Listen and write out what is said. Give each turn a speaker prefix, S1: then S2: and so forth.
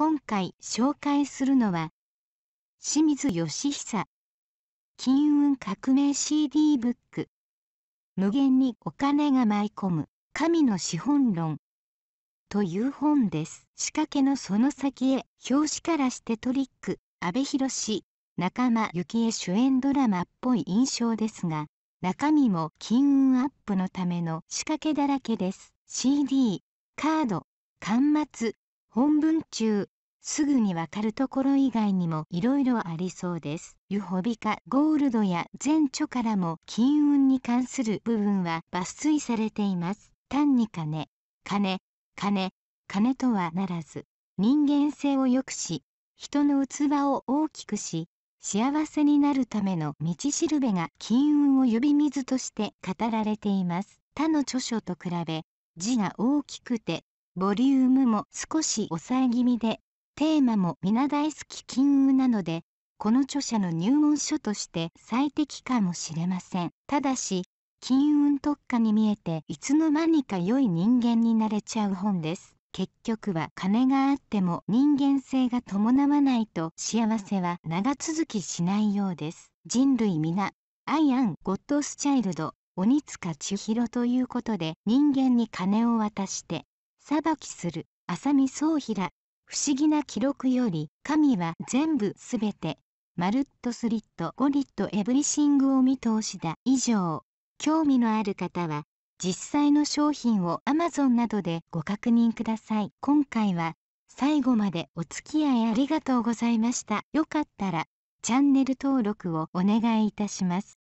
S1: 今回紹介するのは、清水義久。金運革命 CD ブック。無限にお金が舞い込む神の資本論。という本です。仕掛けのその先へ、表紙からしてトリック、阿部寛、仲間由紀恵主演ドラマっぽい印象ですが、中身も金運アップのための仕掛けだらけです。CD、カード、端末、本文中すぐにわかるところ以外にもいろいろありそうです。ユホビカゴールドや前著からも金運に関する部分は抜粋されています。単に金、金、金、金とはならず、人間性を良くし、人の器を大きくし、幸せになるための道しるべが金運を呼び水として語られています。他の著書と比べ、字が大きくてボリュームも少し抑え気味で、テーマも皆大好き金運なので、この著者の入門書として最適かもしれません。ただし、金運特化に見えていつの間にか良い人間になれちゃう本です。結局は金があっても人間性が伴わないと幸せは長続きしないようです。人類皆、アイアン・ゴッドスチャイルド、鬼塚千尋ということで人間に金を渡して裁きする浅見宗平不思議な記録より神は全部すべてまるっとスリットゴリットエブリシングを見通しだ以上興味のある方は実際の商品を Amazon などでご確認ください今回は最後までお付き合いありがとうございましたよかったらチャンネル登録をお願いいたします